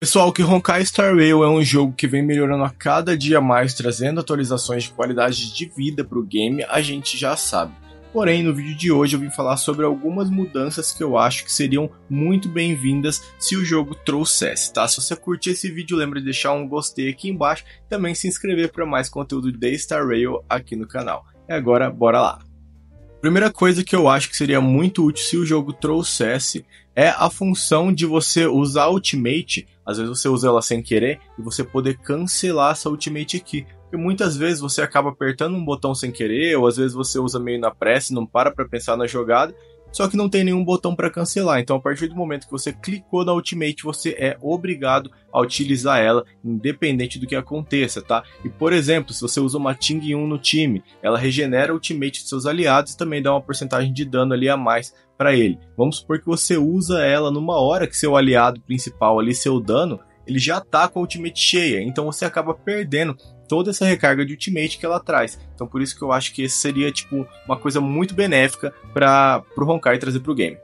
Pessoal, que Honkai é Star Rail é um jogo que vem melhorando a cada dia mais, trazendo atualizações de qualidade de vida para o game, a gente já sabe. Porém, no vídeo de hoje eu vim falar sobre algumas mudanças que eu acho que seriam muito bem-vindas se o jogo trouxesse, tá? Se você curtir esse vídeo, lembra de deixar um gostei aqui embaixo e também se inscrever para mais conteúdo de Star Rail aqui no canal. E agora, bora lá! Primeira coisa que eu acho que seria muito útil se o jogo trouxesse é a função de você usar a ultimate, às vezes você usa ela sem querer, e você poder cancelar essa ultimate aqui. Porque muitas vezes você acaba apertando um botão sem querer, ou às vezes você usa meio na pressa e não para pra pensar na jogada, só que não tem nenhum botão para cancelar. Então, a partir do momento que você clicou na Ultimate, você é obrigado a utilizar ela, independente do que aconteça, tá? E por exemplo, se você usa uma Ting 1 no time, ela regenera o Ultimate de seus aliados e também dá uma porcentagem de dano ali a mais para ele. Vamos supor que você usa ela numa hora que seu aliado principal ali, seu dano, ele já tá com a ultimate cheia, então você acaba perdendo toda essa recarga de ultimate que ela traz. Então por isso que eu acho que esse seria tipo uma coisa muito benéfica para pro Honkai trazer pro game.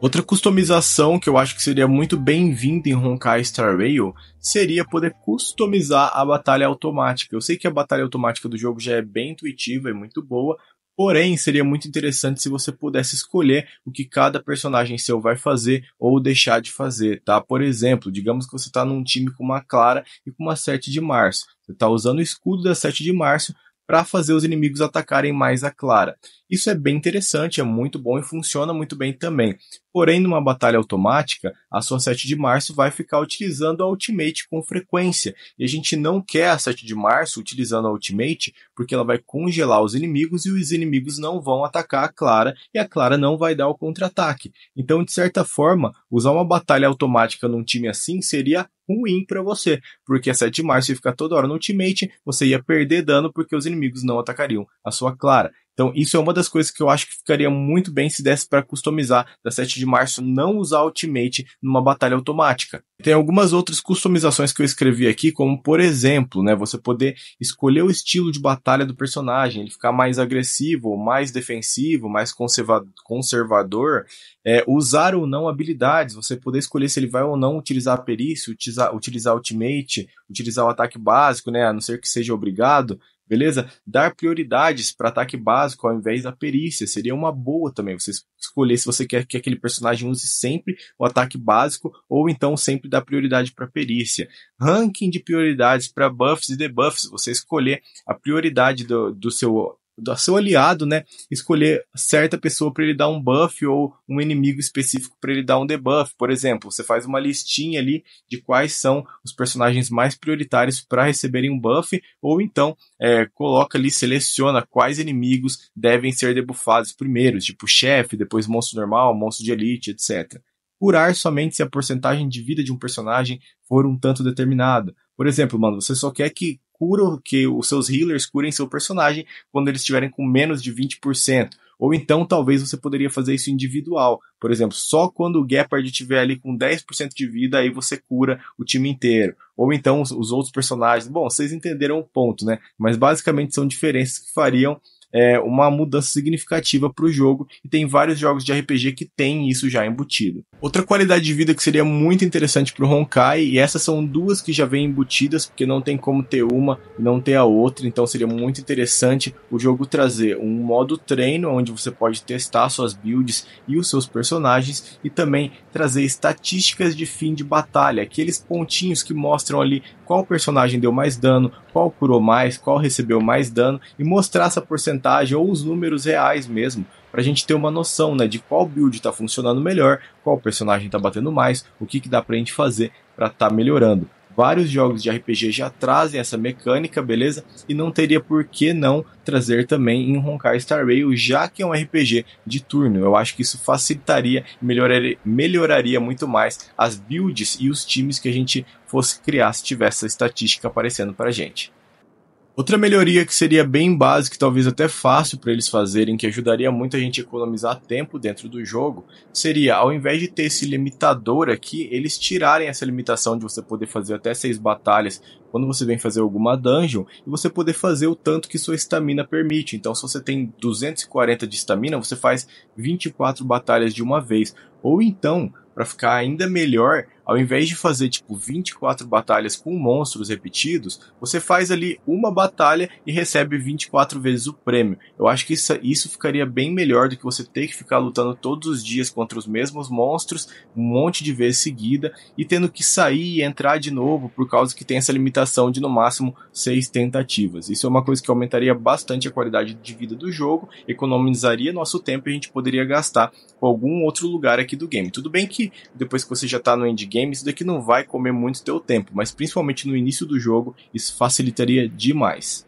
Outra customização que eu acho que seria muito bem-vinda em Honkai Star Rail seria poder customizar a batalha automática. Eu sei que a batalha automática do jogo já é bem intuitiva e é muito boa, porém seria muito interessante se você pudesse escolher o que cada personagem seu vai fazer ou deixar de fazer, tá? Por exemplo, digamos que você está num time com uma Clara e com uma Sete de março está usando o escudo da 7 de março para fazer os inimigos atacarem mais a Clara. Isso é bem interessante, é muito bom e funciona muito bem também. Porém, numa batalha automática, a sua 7 de março vai ficar utilizando a ultimate com frequência. E a gente não quer a 7 de março utilizando a ultimate, porque ela vai congelar os inimigos e os inimigos não vão atacar a Clara e a Clara não vai dar o contra-ataque. Então, de certa forma, usar uma batalha automática num time assim seria ruim para você, porque a 7 de março e ficar toda hora no ultimate, você ia perder dano porque os inimigos não atacariam a sua clara. Então, isso é uma das coisas que eu acho que ficaria muito bem se desse para customizar da 7 de março não usar Ultimate numa batalha automática. Tem algumas outras customizações que eu escrevi aqui, como por exemplo, né, você poder escolher o estilo de batalha do personagem, ele ficar mais agressivo, mais defensivo, mais conserva conservador, é, usar ou não habilidades, você poder escolher se ele vai ou não utilizar a perícia, utilizar, utilizar ultimate, utilizar o ataque básico, né, a não ser que seja obrigado, beleza? Dar prioridades para ataque básico ao invés da perícia seria uma boa também. Você escolher se você quer que aquele personagem use sempre o ataque básico ou então sempre dar prioridade para perícia. Ranking de prioridades para buffs e debuffs, você escolher a prioridade do, do seu do seu aliado, né, escolher certa pessoa para ele dar um buff ou um inimigo específico para ele dar um debuff. Por exemplo, você faz uma listinha ali de quais são os personagens mais prioritários para receberem um buff, ou então é, coloca ali, seleciona quais inimigos devem ser debuffados primeiro, tipo chefe, depois monstro normal, monstro de elite, etc. Curar somente se a porcentagem de vida de um personagem for um tanto determinada. Por exemplo, mano, você só quer que curam, que os seus healers curem seu personagem quando eles estiverem com menos de 20%. Ou então, talvez você poderia fazer isso individual. Por exemplo, só quando o Gepard estiver ali com 10% de vida, aí você cura o time inteiro. Ou então, os, os outros personagens. Bom, vocês entenderam o ponto, né? Mas basicamente são diferenças que fariam é, uma mudança significativa para o jogo e tem vários jogos de RPG que tem isso já embutido. Outra qualidade de vida que seria muito interessante para o Honkai, e essas são duas que já vêm embutidas, porque não tem como ter uma e não ter a outra, então seria muito interessante o jogo trazer um modo treino onde você pode testar suas builds e os seus personagens e também trazer estatísticas de fim de batalha, aqueles pontinhos que mostram ali qual personagem deu mais dano, qual curou mais, qual recebeu mais dano e mostrar essa porcentagem porcentagem ou os números reais mesmo, para a gente ter uma noção né, de qual build está funcionando melhor, qual personagem está batendo mais, o que, que dá para a gente fazer para estar tá melhorando. Vários jogos de RPG já trazem essa mecânica, beleza? E não teria por que não trazer também em Honkai Star Rail, já que é um RPG de turno. Eu acho que isso facilitaria e melhoraria, melhoraria muito mais as builds e os times que a gente fosse criar se tivesse essa estatística aparecendo para a gente. Outra melhoria que seria bem básica talvez até fácil para eles fazerem, que ajudaria muito a gente a economizar tempo dentro do jogo, seria ao invés de ter esse limitador aqui, eles tirarem essa limitação de você poder fazer até seis batalhas quando você vem fazer alguma dungeon e você poder fazer o tanto que sua estamina permite. Então, se você tem 240 de estamina, você faz 24 batalhas de uma vez. Ou então, para ficar ainda melhor, ao invés de fazer tipo 24 batalhas com monstros repetidos, você faz ali uma batalha e recebe 24 vezes o prêmio. Eu acho que isso, isso ficaria bem melhor do que você ter que ficar lutando todos os dias contra os mesmos monstros um monte de vezes seguida e tendo que sair e entrar de novo por causa que tem essa limitação de no máximo 6 tentativas. Isso é uma coisa que aumentaria bastante a qualidade de vida do jogo, economizaria nosso tempo e a gente poderia gastar com algum outro lugar aqui daqui do game. Tudo bem que depois que você já está no endgame, isso daqui não vai comer muito teu tempo, mas principalmente no início do jogo, isso facilitaria demais.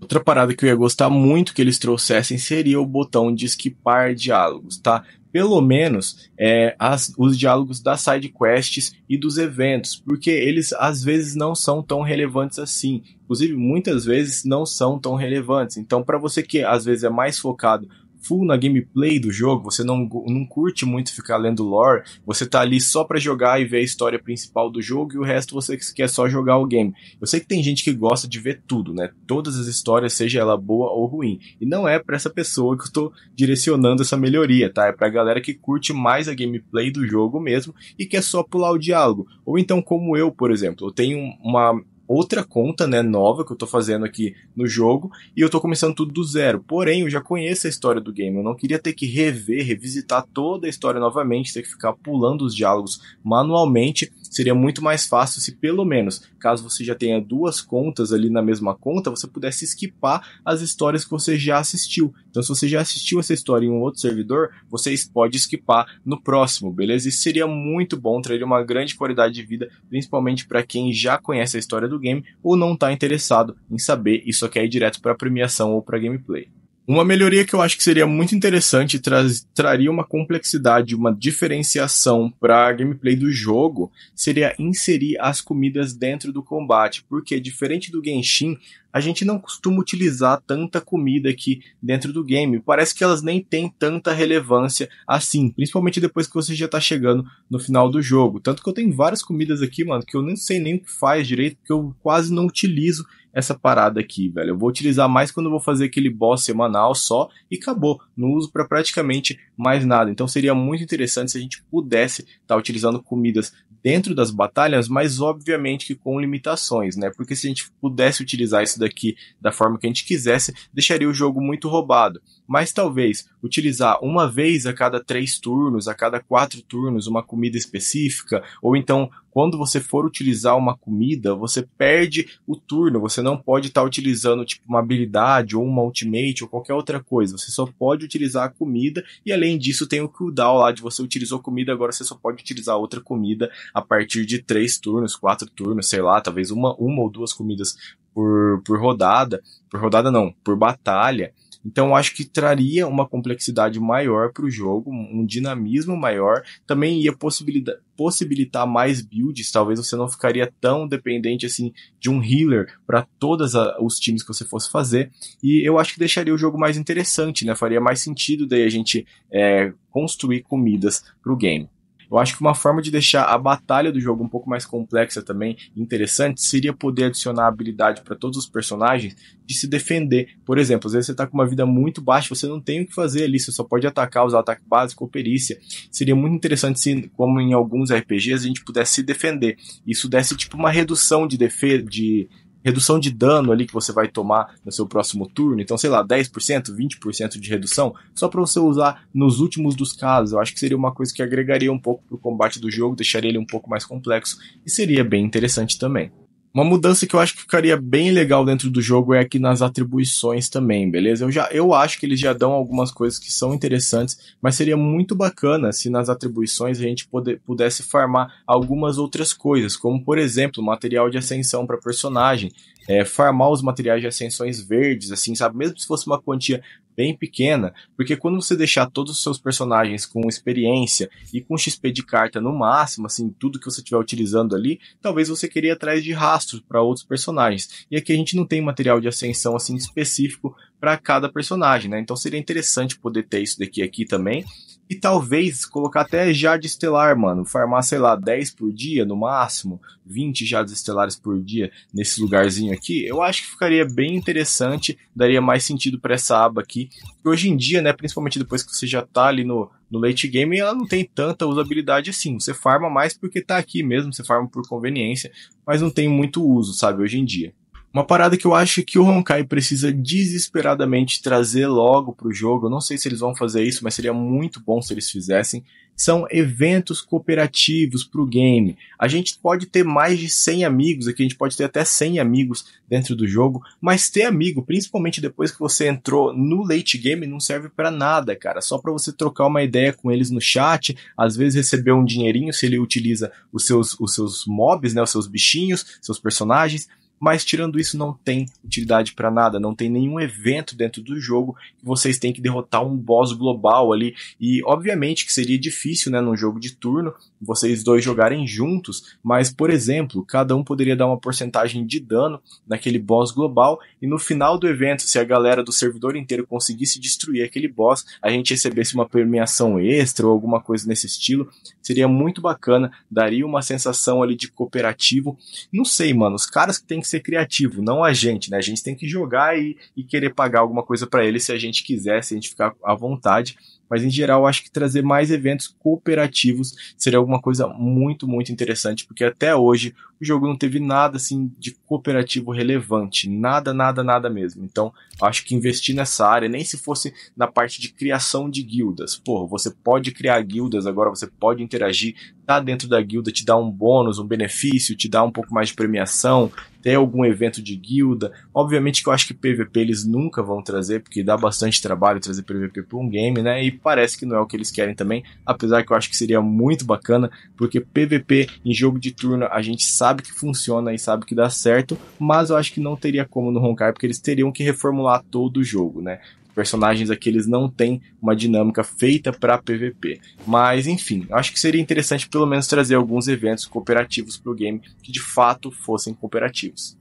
Outra parada que eu ia gostar muito que eles trouxessem seria o botão de esquipar diálogos, tá? Pelo menos é, as, os diálogos das side quests e dos eventos, porque eles às vezes não são tão relevantes assim. Inclusive, muitas vezes não são tão relevantes. Então, para você que às vezes é mais focado full na gameplay do jogo, você não, não curte muito ficar lendo lore, você tá ali só para jogar e ver a história principal do jogo e o resto você quer só jogar o game. Eu sei que tem gente que gosta de ver tudo, né? Todas as histórias, seja ela boa ou ruim. E não é para essa pessoa que eu tô direcionando essa melhoria, tá? É pra galera que curte mais a gameplay do jogo mesmo e quer só pular o diálogo. Ou então como eu, por exemplo, eu tenho uma outra conta, né, nova que eu tô fazendo aqui no jogo e eu tô começando tudo do zero. Porém, eu já conheço a história do game, eu não queria ter que rever, revisitar toda a história novamente, ter que ficar pulando os diálogos manualmente seria muito mais fácil se, pelo menos, caso você já tenha duas contas ali na mesma conta, você pudesse esquipar as histórias que você já assistiu. Então, se você já assistiu essa história em um outro servidor, vocês pode esquipar no próximo, beleza? Isso seria muito bom, traria uma grande qualidade de vida, principalmente para quem já conhece a história do game ou não está interessado em saber e só quer ir direto para premiação ou para gameplay. Uma melhoria que eu acho que seria muito interessante tra traria uma complexidade, uma diferenciação para a gameplay do jogo seria inserir as comidas dentro do combate, porque diferente do Genshin, a gente não costuma utilizar tanta comida aqui dentro do game. Parece que elas nem têm tanta relevância assim, principalmente depois que você já tá chegando no final do jogo. Tanto que eu tenho várias comidas aqui, mano, que eu nem sei nem o que faz direito, porque eu quase não utilizo essa parada aqui, velho. Eu vou utilizar mais quando eu vou fazer aquele boss semanal só e acabou. Não uso para praticamente mais nada. Então seria muito interessante se a gente pudesse estar tá utilizando comidas dentro das batalhas, mas obviamente que com limitações, né? Porque se a gente pudesse utilizar isso daqui da forma que a gente quisesse, deixaria o jogo muito roubado mas talvez utilizar uma vez a cada três turnos, a cada quatro turnos, uma comida específica, ou então quando você for utilizar uma comida, você perde o turno, você não pode estar tá utilizando tipo uma habilidade ou uma ultimate ou qualquer outra coisa, você só pode utilizar a comida e além disso tem o cooldown lá de você utilizou comida, agora você só pode utilizar outra comida a partir de três turnos, quatro turnos, sei lá, talvez uma, uma ou duas comidas por, por rodada, por rodada não, por batalha. Então acho que traria uma complexidade maior para o jogo, um dinamismo maior, também ia possibilitar mais builds, talvez você não ficaria tão dependente assim de um healer para todos os times que você fosse fazer, e eu acho que deixaria o jogo mais interessante, né? Faria mais sentido daí a gente é, construir comidas para o game. Eu acho que uma forma de deixar a batalha do jogo um pouco mais complexa também, interessante, seria poder adicionar habilidade para todos os personagens de se defender. Por exemplo, às vezes você tá com uma vida muito baixa, você não tem o que fazer ali, você só pode atacar, usar ataque básico ou perícia. Seria muito interessante se, como em alguns RPGs, a gente pudesse se defender. Isso desse tipo uma redução de defesa de redução de dano ali que você vai tomar no seu próximo turno, então sei lá, 10%, 20% de redução, só para você usar nos últimos dos casos. Eu acho que seria uma coisa que agregaria um pouco pro combate do jogo, deixaria ele um pouco mais complexo e seria bem interessante também. Uma mudança que eu acho que ficaria bem legal dentro do jogo é aqui nas atribuições também, beleza? Eu já eu acho que eles já dão algumas coisas que são interessantes, mas seria muito bacana se nas atribuições a gente poder, pudesse farmar algumas outras coisas, como por exemplo, material de ascensão para personagem, é, farmar os materiais de ascensões verdes, assim, sabe? Mesmo se fosse uma quantia bem pequena, porque quando você deixar todos os seus personagens com experiência e com XP de carta no máximo, assim, tudo que você estiver utilizando ali, talvez você queria atrás de rastros para outros personagens. E aqui a gente não tem material de ascensão assim específico para cada personagem, né? Então seria interessante poder ter isso daqui aqui também. E talvez colocar até Jade Estelar, mano. Farmar, sei lá, 10 por dia no máximo, 20 Jades Estelares por dia nesse lugarzinho aqui. Eu acho que ficaria bem interessante, daria mais sentido para essa aba aqui. E hoje em dia, né, principalmente depois que você já tá ali no, no late game, ela não tem tanta usabilidade assim. Você farma mais porque tá aqui mesmo, você farma por conveniência, mas não tem muito uso, sabe, hoje em dia. Uma parada que eu acho que o Honkai precisa desesperadamente trazer logo pro jogo, eu não sei se eles vão fazer isso, mas seria muito bom se eles fizessem, são eventos cooperativos pro game. A gente pode ter mais de 100 amigos aqui, a gente pode ter até 100 amigos dentro do jogo, mas ter amigo, principalmente depois que você entrou no late game, não serve para nada, cara. Só para você trocar uma ideia com eles no chat, às vezes receber um dinheirinho se ele utiliza os seus, os seus mobs, né, os seus bichinhos, seus personagens, mas tirando isso, não tem utilidade para nada, não tem nenhum evento dentro do jogo que vocês têm que derrotar um boss global ali. E obviamente que seria difícil, né, num jogo de turno, vocês dois jogarem juntos, mas, por exemplo, cada um poderia dar uma porcentagem de dano naquele boss global, e no final do evento, se a galera do servidor inteiro conseguisse destruir aquele boss, a gente recebesse uma premiação extra ou alguma coisa nesse estilo, seria muito bacana, daria uma sensação ali de cooperativo. Não sei, mano, os caras que tem que ser criativo, não a gente, né? A gente tem que jogar e, e querer pagar alguma coisa para ele se a gente quiser, se a gente ficar à vontade. Mas em geral, acho que trazer mais eventos cooperativos seria alguma coisa muito, muito interessante, porque até hoje o jogo não teve nada assim de cooperativo relevante, nada, nada, nada mesmo. Então, acho que investir nessa área, nem se fosse na parte de criação de guildas. Porra, você pode criar guildas agora, você pode interagir, tá dentro da guilda, te dá um bônus, um benefício, te dá um pouco mais de premiação, ter algum evento de guilda. Obviamente que eu acho que PVP eles nunca vão trazer, porque dá bastante trabalho trazer PVP para um game, né? E parece que não é o que eles querem também, apesar que eu acho que seria muito bacana, porque PVP em jogo de turno a gente sabe que funciona e sabe que dá certo, mas eu acho que não teria como no Honkai, porque eles teriam que reformular todo o jogo, né? personagens aqui eles não têm uma dinâmica feita para PVP. Mas enfim, acho que seria interessante pelo menos trazer alguns eventos cooperativos para o game que de fato fossem cooperativos.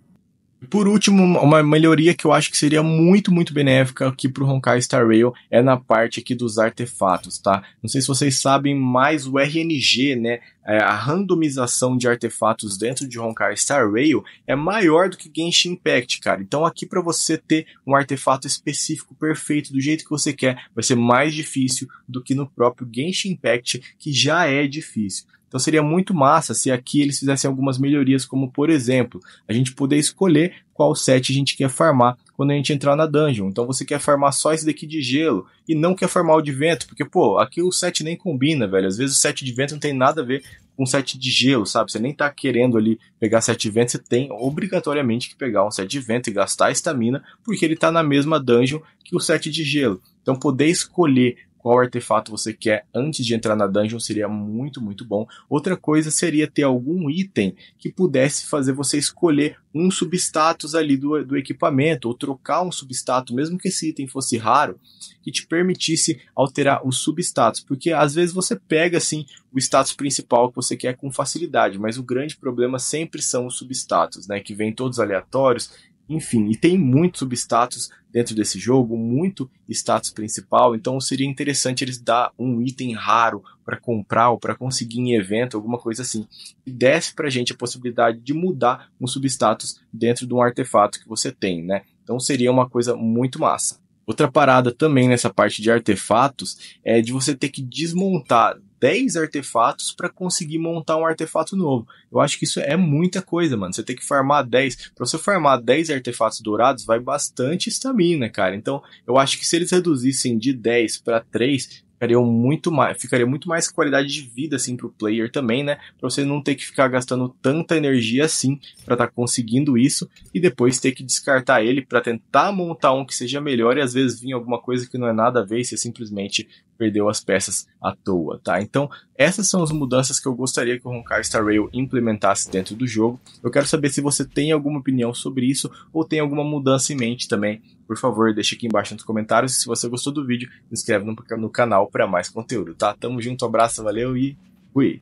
Por último, uma melhoria que eu acho que seria muito, muito benéfica aqui pro Honkai Star Rail é na parte aqui dos artefatos, tá? Não sei se vocês sabem, mas o RNG, né, é, a randomização de artefatos dentro de Honkai Star Rail é maior do que Genshin Impact, cara. Então aqui para você ter um artefato específico perfeito do jeito que você quer, vai ser mais difícil do que no próprio Genshin Impact, que já é difícil. Então seria muito massa se aqui eles fizessem algumas melhorias, como por exemplo, a gente poder escolher qual set a gente quer farmar quando a gente entrar na dungeon. Então você quer farmar só esse daqui de gelo e não quer farmar o de vento, porque pô, aqui o set nem combina, velho. Às vezes o set de vento não tem nada a ver com o set de gelo, sabe? Você nem tá querendo ali pegar set de vento, você tem obrigatoriamente que pegar um set de vento e gastar a estamina, porque ele tá na mesma dungeon que o set de gelo. Então poder escolher qual artefato você quer antes de entrar na dungeon seria muito, muito bom. Outra coisa seria ter algum item que pudesse fazer você escolher um substatus ali do, do equipamento, ou trocar um substatus, mesmo que esse item fosse raro, que te permitisse alterar o substatus, porque às vezes você pega assim o status principal que você quer com facilidade, mas o grande problema sempre são os substatus, né, que vêm todos aleatórios enfim, e tem muito substatus dentro desse jogo, muito status principal, então seria interessante eles dar um item raro para comprar ou para conseguir em evento, alguma coisa assim. E desse pra gente a possibilidade de mudar um substatus dentro de um artefato que você tem, né? Então seria uma coisa muito massa. Outra parada também nessa parte de artefatos é de você ter que desmontar 10 artefatos para conseguir montar um artefato novo. Eu acho que isso é muita coisa, mano. Você tem que farmar 10. Para você farmar 10 artefatos dourados, vai bastante estamina, cara. Então, eu acho que se eles reduzissem de 10 para 3, ficariam muito mais, ficaria muito mais qualidade de vida assim pro player também, né? Para você não ter que ficar gastando tanta energia assim para estar tá conseguindo isso e depois ter que descartar ele para tentar montar um que seja melhor e às vezes vir alguma coisa que não é nada a ver e você simplesmente perdeu as peças à toa, tá? Então, essas são as mudanças que eu gostaria que o Honkai Star Rail implementasse dentro do jogo. Eu quero saber se você tem alguma opinião sobre isso ou tem alguma mudança em mente também por favor, deixa aqui embaixo nos comentários. Se você gostou do vídeo, se inscreve no, no canal para mais conteúdo, tá? Tamo junto, abraço, valeu e fui!